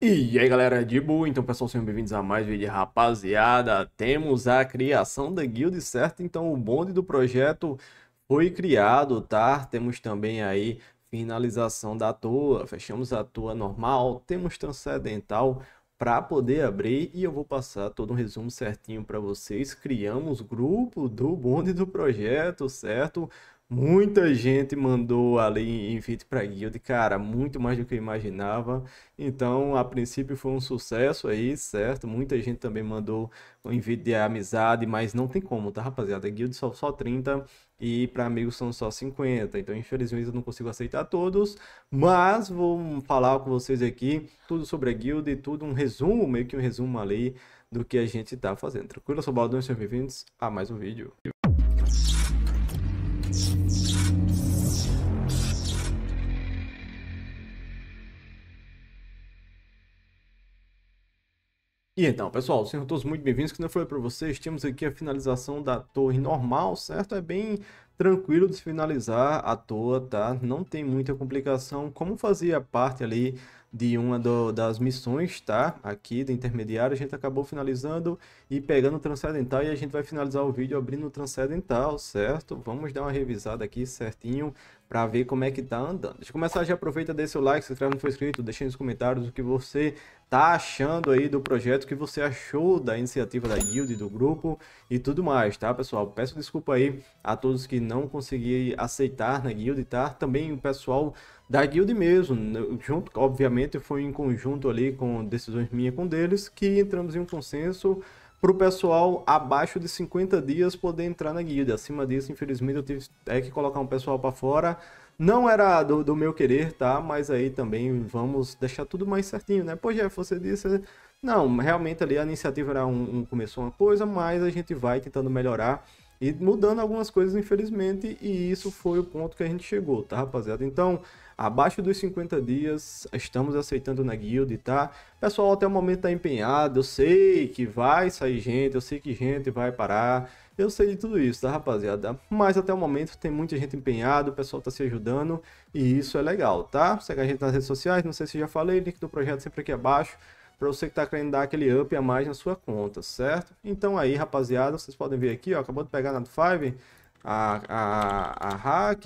E aí galera, de boa? Então pessoal, sejam bem-vindos a mais um vídeo, rapaziada. Temos a criação da guild, certo? Então o bonde do projeto foi criado, tá? Temos também aí finalização da toa, fechamos a toa normal, temos transcendental para poder abrir e eu vou passar todo um resumo certinho para vocês. Criamos grupo do bonde do projeto, certo? Muita gente mandou ali invite para guild, cara, muito mais do que eu imaginava. Então, a princípio foi um sucesso aí, certo? Muita gente também mandou um invite de amizade, mas não tem como, tá, rapaziada? A guild só só 30 e para amigos são só 50. Então, infelizmente eu não consigo aceitar todos, mas vou falar com vocês aqui tudo sobre a guild, tudo um resumo, meio que um resumo ali do que a gente tá fazendo. Tranquilo? Eu sou o Baldão, sejam bem-vindos a mais um vídeo. E então, pessoal, sejam todos muito bem-vindos. Que não foi para vocês, temos aqui a finalização da torre normal, certo? É bem tranquilo de finalizar a toa, tá? Não tem muita complicação, como fazia parte ali de uma do, das missões, tá? Aqui do intermediário, a gente acabou finalizando e pegando o transcendental e a gente vai finalizar o vídeo abrindo o transcendental, certo? Vamos dar uma revisada aqui certinho para ver como é que tá andando. Deixa eu começar já aproveita, deixa seu like, se inscreve não for inscrito, deixa nos comentários o que você tá achando aí do projeto, o que você achou da iniciativa da guild, do grupo e tudo mais, tá pessoal? Peço desculpa aí a todos que não consegui aceitar na guild, tá? Também o pessoal da guild mesmo, né, junto, obviamente foi em conjunto ali com decisões minhas com deles que entramos em um consenso para o pessoal abaixo de 50 dias poder entrar na guilda. Acima disso, infelizmente, eu tive é, que colocar um pessoal para fora. Não era do, do, meu querer, tá? Mas aí também vamos deixar tudo mais certinho, né? Pois é, você disse. Não, realmente ali a iniciativa era um, um começou uma coisa, mas a gente vai tentando melhorar e mudando algumas coisas, infelizmente, e isso foi o ponto que a gente chegou, tá, rapaziada? Então, Abaixo dos 50 dias, estamos aceitando na guild, tá? Pessoal, até o momento tá empenhado, eu sei que vai sair gente, eu sei que gente vai parar, eu sei de tudo isso, tá, rapaziada? Mas até o momento tem muita gente empenhada, o pessoal tá se ajudando e isso é legal, tá? Segue a gente nas redes sociais, não sei se já falei, link do projeto sempre aqui abaixo para você que tá querendo dar aquele up a mais na sua conta, certo? Então aí, rapaziada, vocês podem ver aqui, ó, acabou de pegar na Five a, a, a hack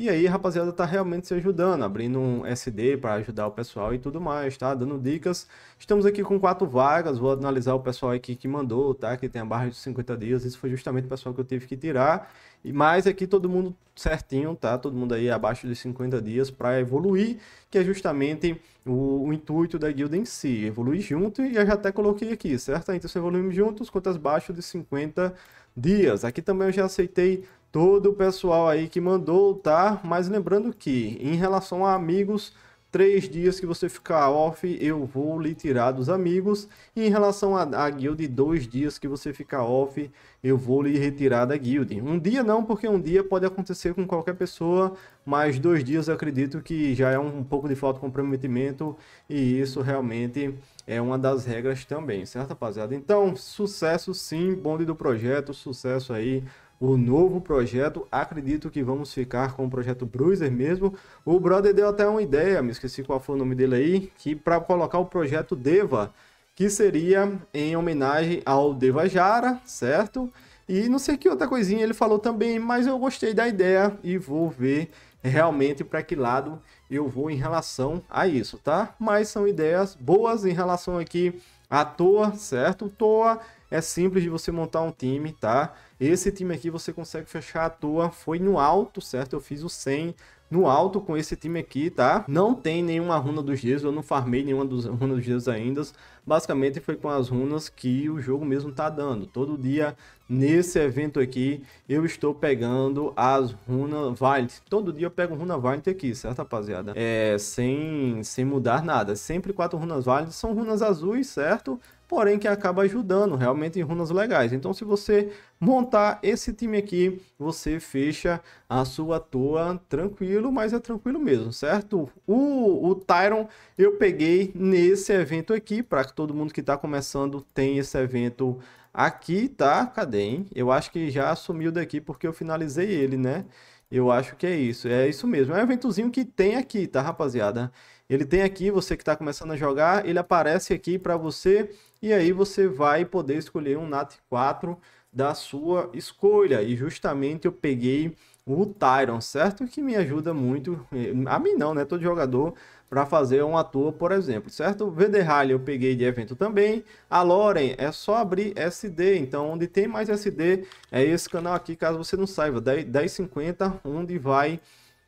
e aí, rapaziada, tá realmente se ajudando, abrindo um SD para ajudar o pessoal e tudo mais, tá? Dando dicas. Estamos aqui com quatro vagas, vou analisar o pessoal aqui que mandou, tá? Que tem a barra de 50 dias, isso foi justamente o pessoal que eu tive que tirar. E mais aqui é todo mundo certinho, tá? Todo mundo aí abaixo de 50 dias para evoluir, que é justamente o, o, intuito da guilda em si, evoluir junto e eu já até coloquei aqui, certo? Então, se evoluímos juntos, quantas abaixo de 50 dias. Aqui também eu já aceitei todo o pessoal aí que mandou, tá? Mas lembrando que, em relação a amigos, três dias que você ficar off, eu vou lhe tirar dos amigos. E em relação a à guild, dois dias que você ficar off, eu vou lhe retirar da guild. Um dia não, porque um dia pode acontecer com qualquer pessoa, mas dois dias eu acredito que já é um, um pouco de falta de comprometimento e isso realmente é uma das regras também, certo rapaziada? Então, sucesso sim, bonde do projeto, sucesso aí o novo projeto. Acredito que vamos ficar com o projeto Bruiser mesmo. O brother deu até uma ideia, me esqueci qual foi o nome dele aí, que para colocar o projeto Deva, que seria em homenagem ao Deva Jara, certo? E não sei que outra coisinha ele falou também, mas eu gostei da ideia e vou ver realmente para que lado eu vou em relação a isso, tá? Mas são ideias boas em relação aqui à toa, certo? Toa é simples de você montar um time, tá? Esse time aqui você consegue fechar a tua, foi no alto, certo? Eu fiz o 100 no alto com esse time aqui, tá? Não tem nenhuma runa dos dias. eu não farmei nenhuma dos runas dos dias ainda. Basicamente foi com as runas que o jogo mesmo tá dando. Todo dia nesse evento aqui eu estou pegando as runas válidas Todo dia eu pego runa Valiant aqui, certo rapaziada? É, sem, sem mudar nada. Sempre quatro runas válidas. são runas azuis, certo? porém que acaba ajudando realmente em runas legais. Então, se você montar esse time aqui, você fecha a sua toa tranquilo, mas é tranquilo mesmo, certo? O, o Tyron eu peguei nesse evento aqui, para que todo mundo que está começando tem esse evento Aqui tá, cadê, hein? Eu acho que já sumiu daqui porque eu finalizei ele, né? Eu acho que é isso, é isso mesmo. É um eventozinho que tem aqui, tá, rapaziada? Ele tem aqui, você que está começando a jogar, ele aparece aqui para você e aí você vai poder escolher um NAT 4 da sua escolha. E justamente eu peguei o Tyron, certo? Que me ajuda muito, eh, a mim não, né? Todo jogador para fazer uma tour, por exemplo, certo? Vd Rally eu peguei de evento também. A Loren é só abrir SD, então onde tem mais SD é esse canal aqui, caso você não saiba, 10, 1050, onde vai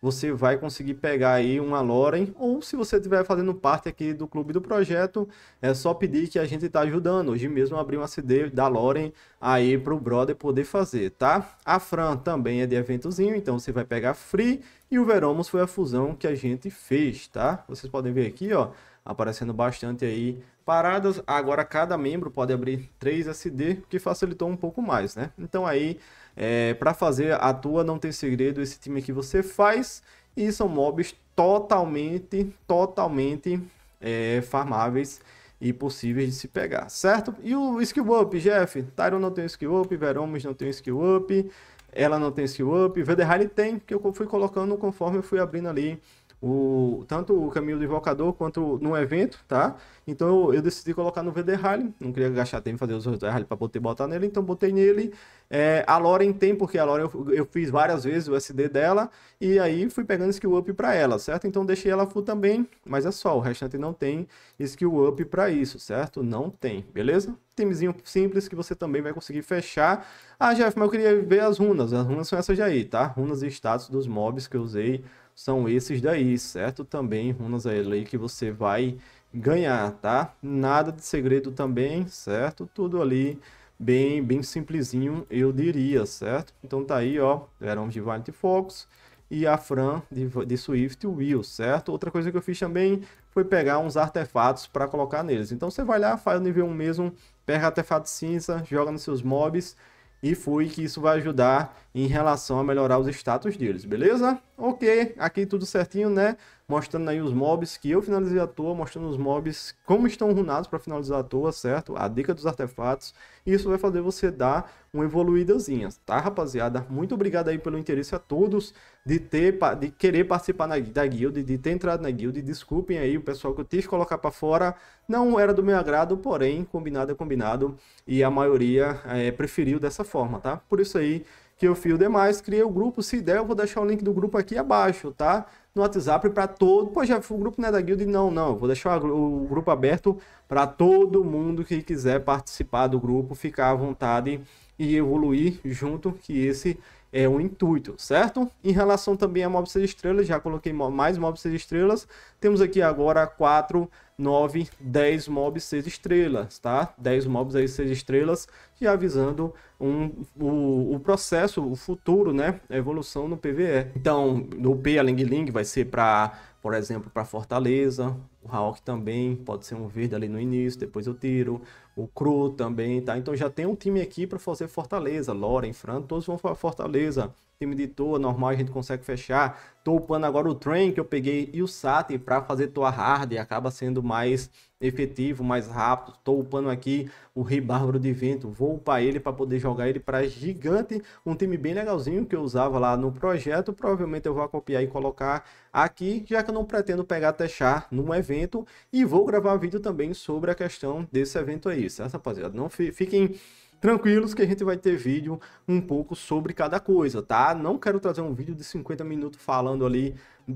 você vai conseguir pegar aí uma Loren, ou se você estiver fazendo parte aqui do clube do projeto, é só pedir que a gente está ajudando. Hoje mesmo abri uma CD da Loren aí para o brother poder fazer, tá? A Fran também é de eventozinho, então você vai pegar Free e o Veromos foi a fusão que a gente fez, tá? Vocês podem ver aqui, ó, aparecendo bastante aí paradas. Agora cada membro pode abrir 3 SD, que facilitou um pouco mais, né? Então aí é, para fazer a tua não tem segredo, esse time aqui você faz. E são mobs totalmente, totalmente é, farmáveis e possíveis de se pegar, certo? E o skill up, Jeff? Tyron não tem skill up, Veromus não tem skill up, ela não tem skill up, Vederheim tem, que eu fui colocando conforme eu fui abrindo ali o, tanto o caminho do invocador quanto no evento, tá? Então eu decidi colocar no VD Rally, não queria gastar tempo fazer os VD Rally para poder botar nele, então botei nele. É, a Loren tem, porque a Loren eu, eu, fiz várias vezes o SD dela, e aí fui pegando skill up para ela, certo? Então deixei ela full também, mas é só, o restante não tem skill up para isso, certo? Não tem, beleza? Timezinho simples que você também vai conseguir fechar. Ah, Jeff, mas eu queria ver as runas, as runas são essas aí, tá? Runas e status dos mobs que eu usei são esses daí, certo? Também runas aí que você vai ganhar, tá? Nada de segredo também, certo? Tudo ali bem, bem simplesinho, eu diria, certo? Então tá aí, ó, eram de Valiant Focus e a Fran de, de Swift Will, certo? Outra coisa que eu fiz também foi pegar uns artefatos para colocar neles. Então você vai lá, faz o nível 1 mesmo, pega artefato cinza, joga nos seus mobs e foi que isso vai ajudar em relação a melhorar os status deles, beleza? Ok, aqui tudo certinho, né? Mostrando aí os mobs que eu finalizei à toa, mostrando os mobs como estão runados para finalizar à toa, certo? A dica dos artefatos. Isso vai fazer você dar uma evoluídazinha, tá, rapaziada? Muito obrigado aí pelo interesse a todos de ter, de querer participar na, da guild, de ter entrado na guild. Desculpem aí o pessoal que eu quis colocar para fora. Não era do meu agrado, porém, combinado é combinado. E a maioria é, preferiu dessa forma, tá? Por isso aí que eu fio demais, criei o grupo, se der eu vou deixar o link do grupo aqui abaixo, tá? No WhatsApp para todo, pô, já o grupo não é da guild, não, não, eu vou deixar o grupo aberto para todo mundo que quiser participar do grupo, ficar à vontade e evoluir junto, que esse é o intuito, certo? Em relação também a mobs de estrelas, já coloquei mais mobs de estrelas. Temos aqui agora 4, 9, 10 mobs 6 estrelas, tá? 10 mobs aí 6 estrelas, já avisando um, o, o processo, o futuro, né? A evolução no PVE. Então, no P, a Ling Ling vai ser para, por exemplo, para Fortaleza, o Hawk também pode ser um verde ali no início, depois eu tiro. O Cru também, tá? Então já tem um time aqui para fazer Fortaleza. Loren, Fran, todos vão para Fortaleza. Time de Toa, normal, a gente consegue fechar. Tô upando agora o Train, que eu peguei, e o Sati para fazer Toa Hard. Acaba sendo mais efetivo, mais rápido. Tô upando aqui o Rei Bárbaro de Vento. Vou upar ele para poder jogar ele para Gigante. Um time bem legalzinho que eu usava lá no projeto. Provavelmente eu vou copiar e colocar aqui, já que eu não pretendo pegar Techar num evento evento e vou gravar vídeo também sobre a questão desse evento aí, certo, rapaziada? Não fiquem tranquilos que a gente vai ter vídeo um pouco sobre cada coisa, tá? Não quero trazer um vídeo de 50 minutos falando ali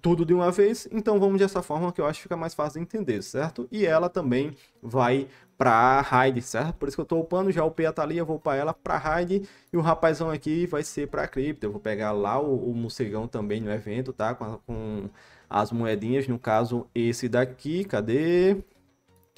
tudo de uma vez, então vamos dessa forma que eu acho que fica mais fácil de entender, certo? E ela também vai pra raid, certo? Por isso que eu tô upando, já o a Thalia, vou upar ela pra raid e o rapazão aqui vai ser pra cripto. Eu vou pegar lá o, o também no evento, tá? com, a, com as moedinhas, no caso esse daqui, cadê?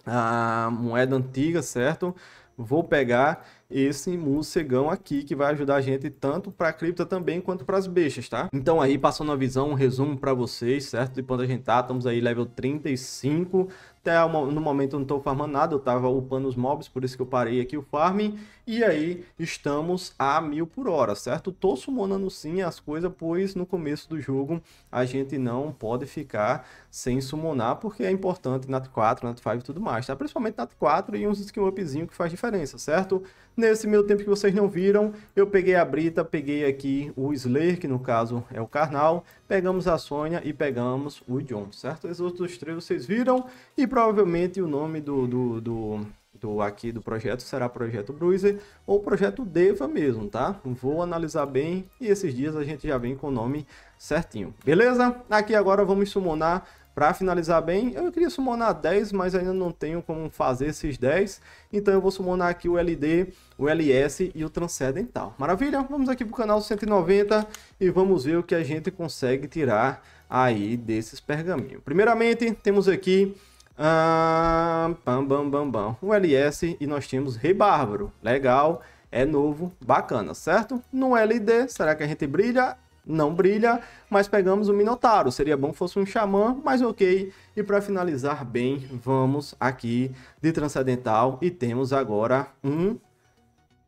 A moeda antiga, certo? Vou pegar esse morcegão aqui que vai ajudar a gente tanto para a cripta também quanto para as bestas, tá? Então aí passando a visão, um resumo para vocês, certo? De quando a gente tá, estamos aí level 35, até no momento eu não estou farmando nada, eu estava upando os mobs, por isso que eu parei aqui o farming. E aí estamos a mil por hora, certo? Tô sumonando sim as coisas, pois no começo do jogo a gente não pode ficar sem summonar, porque é importante Nat 4, Nat 5 e tudo mais, tá? Principalmente Nat 4 e uns skill upzinho que faz diferença, certo? Nesse meio tempo que vocês não viram, eu peguei a Brita, peguei aqui o Slayer, que no caso é o Karnal, pegamos a Sônia e pegamos o John, certo? Os outros três vocês viram e provavelmente o nome do, do, do, do, aqui do projeto será Projeto Bruiser ou Projeto Deva mesmo, tá? Vou analisar bem e esses dias a gente já vem com o nome certinho, beleza? Aqui agora vamos summonar para finalizar bem, eu queria summonar 10, mas ainda não tenho como fazer esses 10. Então eu vou summonar aqui o LD, o LS e o Transcendental. Maravilha? Vamos aqui para o canal 190 e vamos ver o que a gente consegue tirar aí desses pergaminhos. Primeiramente, temos aqui ah, pam, bam, bam, bam. Um LS e nós temos Rei Bárbaro. Legal, é novo, bacana, certo? No LD, será que a gente brilha? Não brilha, mas pegamos o Minotauro. Seria bom fosse um Xamã, mas ok. E para finalizar bem, vamos aqui de Transcendental e temos agora um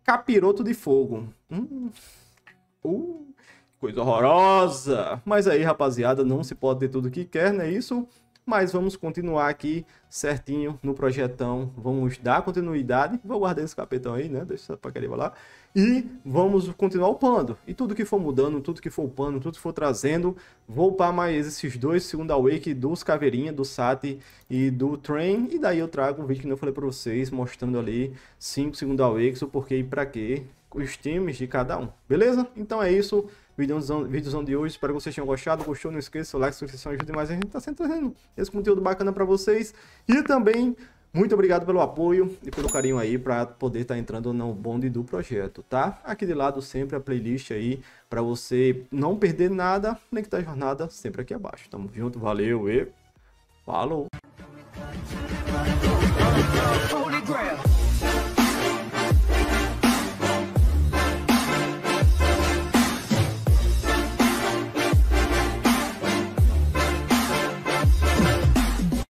Capiroto de Fogo. Hum. Uh, coisa horrorosa! Mas aí, rapaziada, não se pode ter tudo que quer, não é isso? mas vamos continuar aqui certinho no projetão, vamos dar continuidade, vou guardar esse capetão aí, né, deixa pra querer lá, e vamos continuar upando, e tudo que for mudando, tudo que for upando, tudo que for trazendo, vou upar mais esses dois segundo week dos Caveirinha, do Sati e do Train, e daí eu trago o um vídeo que eu falei pra vocês, mostrando ali cinco segundo week o porquê e pra quê, os times de cada um, beleza? Então é isso, vídeozão, vídeozão de hoje. Espero que vocês tenham gostado. Gostou? Não esqueça, o like, a inscrição ajuda demais. A gente tá sempre trazendo esse conteúdo bacana para vocês. E também, muito obrigado pelo apoio e pelo carinho aí para poder estar tá entrando no bonde do projeto, tá? Aqui de lado sempre a playlist aí para você não perder nada. Link da jornada sempre aqui abaixo. Tamo junto, valeu e falou!